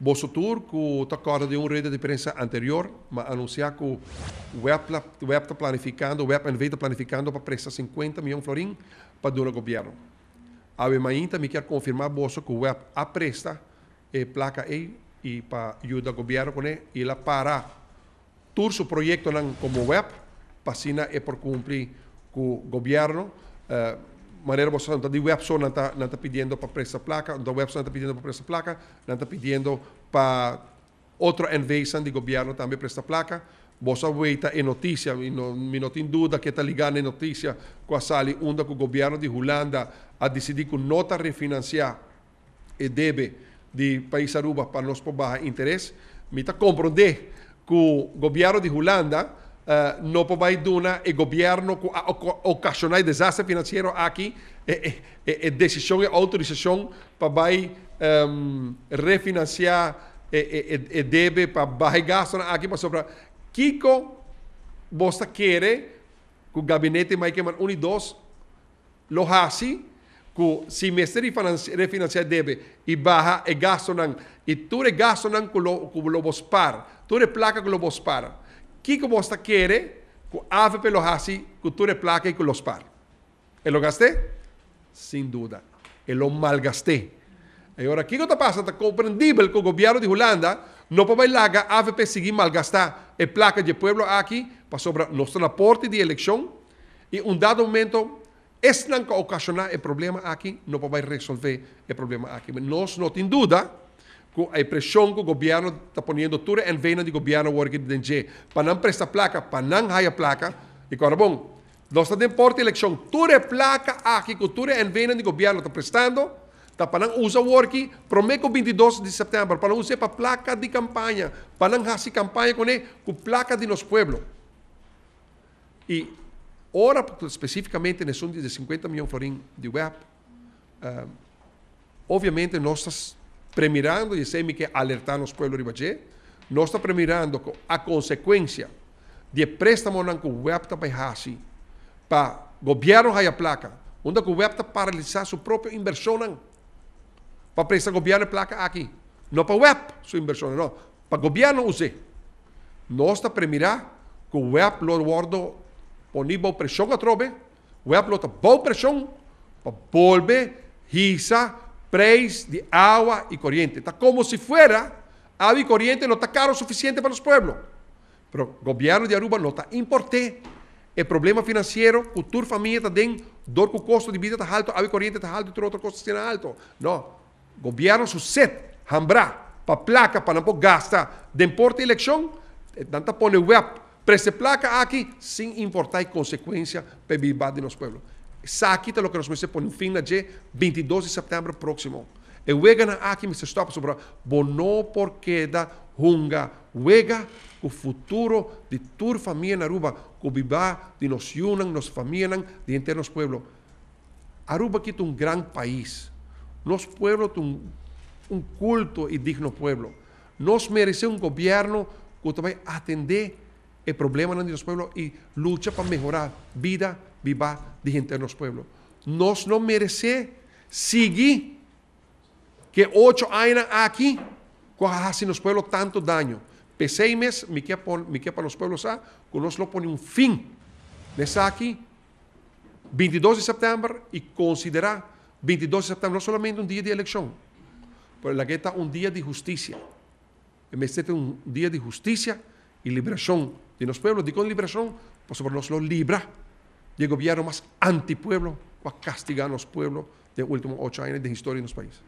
Bosotur, que está de una rede de prensa anterior, me anunciar que o web está planificando, web está planificando para prestar 50 millones de florins para el gobierno. A Mainta, me quer confirmar que web apresta la eh, placa aí e para ayudar al gobierno con ele y lá para todo su proyecto como web, para que se por cumplir com o manera vosotros, entonces web está não está pedindo para prestar placa, the web está pedindo para prestar placa, está pedindo para otro envejecen de governo também prestar placa. Vos aveta e notícia, no, mi não tem dúvida que está ligando em notícia com a sali onde o governo de Holanda a decidir que não está refinanciar e deve de país Aruba para nós por baixo interesse. Me está compreender que o governo de Holanda Eh, no puede duna, el gobierno un desastre financiero aquí, eh, eh, eh decisión y autorización para em, refinanciar debe, para bajar gastos aquí, para sobrar. Kiko, vos quiere que el gabinete Michael uno y 2? lo hace, que si me refinanciar debe y baja el gasto, y tú el con lo, BOSPAR, lo vos par, tú placa con lo vos par. que você quer com ave pelo raci, cultura placa e com os par. Eu gastei? Sem dúvida. Eu E Agora, o que está passando? compreendível que o governo de Holanda não pode largar a AVP seguir malgastar a placa de povo aqui para sobre nosso aporte de eleição e um dado momento isso não ocasionar o problema aqui, não pode resolver o problema aqui. Mas nós não temos dúvida ai presyong ko gobyerno ta poniendo ture em vena di gobyerno working Para não prestar placa não haya placa e corabon dos tan importa election ture placa aqui ko ture en vena di gobyerno ta prestando ta panan usa worki promeco 22 de setembro não usa para placa de campanha não fazer campanha com ku placa de nos pueblo e ora especificamente nessun de 50 milhões florim de web uh, obviamente nossas premirando, e sei que alertarnos pueblos Ribaché, nós está premirando a consequência de préstamo não que webta para hasi, para governo a placa, onde web para paralisar sua própria inversão para prestar governo placa aqui, não para web sua inversão não, para governo use. Nós está premirar que o web lo guardo ponível pressão a o web lo boa pressão para volver, risa, preis de agua y corriente. Está como si fuera agua y corriente no está caro suficiente para los pueblos. Pero el gobierno de Aruba no está importé. El problema financiero, cultura, familia también, dor dos costo de vida está alto, agua y corriente está alto y otro costo está alto. No, el gobierno sucede, jambra, para placa, para no gastar de importe elección, eh, tanta pone web, prese placa aquí sin importar consecuencias para de los pueblos. Saquita lo que nos pone un fin 22 de septiembre próximo. Y e wegana aquí me stop sobre bono porque da hunga wega el futuro de tur familia en Aruba, ku bibá de nos unan, nos familian, de internos pueblo. Aruba es un gran país. Nos pueblo un, un culto y digno pueblo. Nos merece un gobierno que a atender el problema de los pueblos y lucha para mejorar vida, viva gente de los pueblos Nos no merece seguir que ocho años aquí, cuando hacen los pueblos tanto daño. mes mi que para los pueblos, a, ah, nosotros nos lo pone un fin. Les aquí, 22 de septiembre, y considera 22 de septiembre no solamente un día de elección, pero la que está un día de justicia. En vez de un día de justicia y liberación de los pueblos, con liberación, pues nos lo libra el gobierno más antipueblo va a castigar a los pueblos de últimos ocho años de historia en los países.